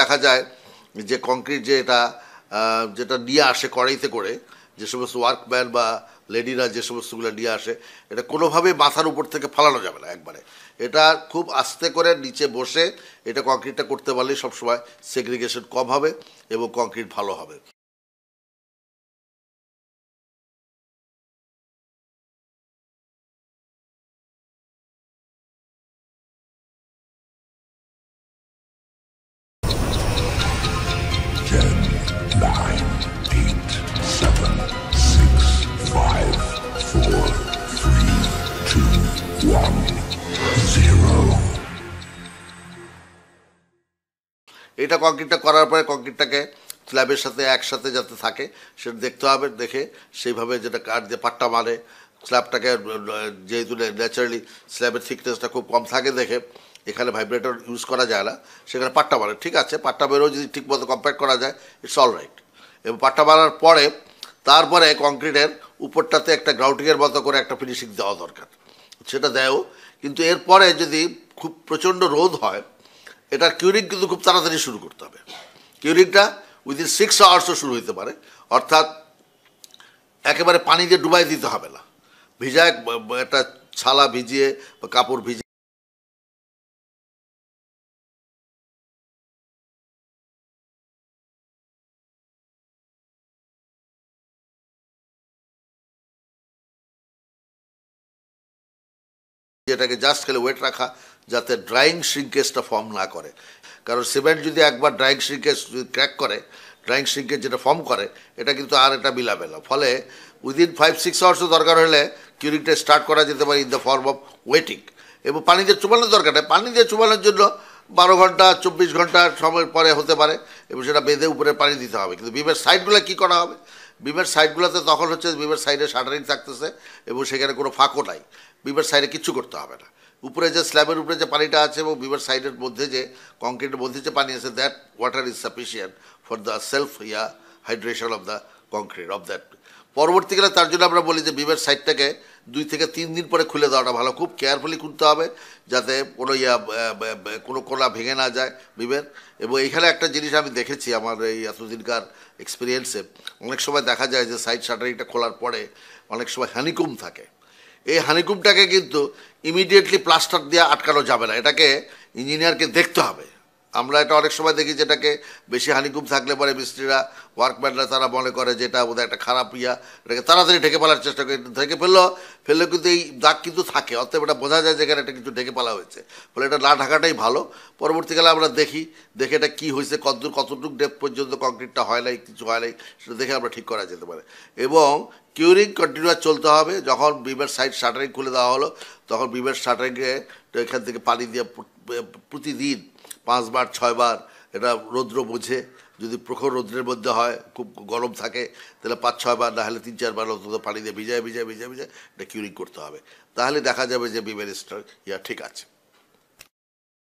দেখা যায় যে কংক্রিট যে এটা যেটা নিয়ে আসে কড়াইতে করে যে সমস্ত ওয়ার্কম্যান বা লেডিরা যে সমস্তগুলো নিয়ে আসে এটা কোনোভাবেই মাথার উপর থেকে ফালানো যাবে না একবারে এটা খুব আস্তে করে নিচে বসে এটা কংক্রিটটা করতে পারলেই সবসময় সেগ্রিগেশন কম হবে এবং কংক্রিট ভালো হবে এটা কংক্রিটটা করার পরে কংক্রিটটাকে স্ল্যাবের সাথে একসাথে যাতে থাকে সেটা দেখতে হবে দেখে সেইভাবে যেটা কাঠ দিয়ে পাট্টা মারে স্ল্যাবটাকে যেহেতু ন্যাচারালি স্ল্যাবের থিকনেসটা খুব কম থাকে দেখে এখানে ভাইব্রেটর ইউজ করা যায় না সেখানে পাট্টা মারে ঠিক আছে পাট্টা মেরেও যদি ঠিকমতো কম্প্যাক্ট করা যায় ইটস অল রাইট এবং পাট্টা মারার পরে তারপরে কংক্রিটের উপরটাতে একটা গ্রাউটিংয়ের মতো করে একটা ফিনিশিং দেওয়া দরকার সেটা দেয়ও কিন্তু এরপরে যদি খুব প্রচণ্ড রোদ হয় এটা কিউরিং কিন্তু খুব তাড়াতাড়ি শুরু করতে হবে কিউরিংটা উইদিন সিক্স আওয়ার্সও শুরু হতে পারে অর্থাৎ একেবারে পানি দিয়ে ডুবাই দিতে হবে না ভিজা একটা ছালা ভিজিয়ে বা কাপড় ভিজিয়ে যেটাকে জাস্ট খেলে ওয়েট রাখা যাতে ড্রাইং শ্রিঙ্কেজটা ফর্ম না করে কারণ সিমেন্ট যদি একবার ড্রাইং শ্রিঙ্কেজ ক্র্যাক করে ড্রাইং শ্রিঙ্কেজ যেটা ফর্ম করে এটা কিন্তু আর এটা মিলাবে না ফলে উইদিন ফাইভ সিক্স আওয়ার্সও দরকার হলে কিউরিংটা স্টার্ট করা যেতে পারে in the form of wetting এবং পানি দিয়ে চুবানোর দরকার নেই পানি দিয়ে চুবানোর জন্য বারো ঘন্টা চব্বিশ ঘন্টা সময় পরে হতে পারে এবং সেটা বেঁধে উপরে পানি দিতে হবে কিন্তু বিমের সাইডগুলো কী করা হবে বিমের সাইডগুলোতে তখন হচ্ছে বিমের সাইডে শাটারিং থাকতেছে এবং সেখানে কোনো ফাঁকও নাই বিমের সাইডে কিচ্ছু করতে হবে না উপরে যে স্ল্যাবের উপরে যে পানিটা আছে এবং বিভার সাইডের মধ্যে যে কংক্রিটের মধ্যে যে পানি আছে that water is sufficient for the self ইয়া hydration of the concrete of that পরবর্তীকালে তার জন্য আমরা বলি যে বিমের সাইডটাকে দুই থেকে তিন দিন পরে খুলে দেওয়াটা ভালো খুব কেয়ারফুলি খুলতে হবে যাতে কোনো ইয়া কোনো কোলা ভেঙে না যায় বিমের এবং এখানে একটা জিনিস আমি দেখেছি আমার এই এতদিনকার এক্সপিরিয়েন্সে অনেক সময় দেখা যায় যে সাইড শাটারিংটা খোলার পরে অনেক সময় হ্যানিকুম থাকে এই হানিকুপটাকে কিন্তু ইমিডিয়েটলি প্লাস্টার দিয়ে আটকানো যাবে না এটাকে ইঞ্জিনিয়ারকে দেখতে হবে আমরা এটা অনেক সময় দেখি যেটাকে বেশি হানিকুম থাকলে পরে মিস্ত্রিরা ওয়ার্কম্যানরা তারা মনে করে যে এটা বোধহয় একটা খারাপ ইয়া এটাকে তাড়াতাড়ি ঢেকে পালার চেষ্টা করে ঢেকে ফেললো ফেললে কিন্তু এই দাগ কিন্তু থাকে অর্থাৎ এটা বোঝা যায় যে এখানে একটা কিছু ঢেকে ফেলা হয়েছে ফলে এটা না ঢাকাটাই ভালো পরবর্তীকালে আমরা দেখি দেখে এটা কী হয়েছে কতদূর কতটুকু ডেপ পর্যন্ত কংক্রিটটা হয় নাই কিছু হয় নাই সেটা দেখে আমরা ঠিক করা যেতে পারে এবং কিউরিং কন্টিনিউয়াস চলতে হবে যখন বিমের সাইড শাটারিং খুলে দেওয়া হলো তখন বিমের শাটারিংয়ে এখান থেকে পানি দিয়ে প্রতিদিন পাঁচবার ছয়বার এটা রৌদ্র বুঝে যদি প্রখর রৌদ্রের মধ্যে হয় খুব গরম থাকে তাহলে পাঁচ ছয়বার না হলে তিন চারবার অন্তত দিয়ে ভিজায় ভিজায় ভিজায় ভিজায় এটা কিউরিং করতে হবে তাহলে দেখা যাবে যে বিমের স্টার ইয়া ঠিক আছে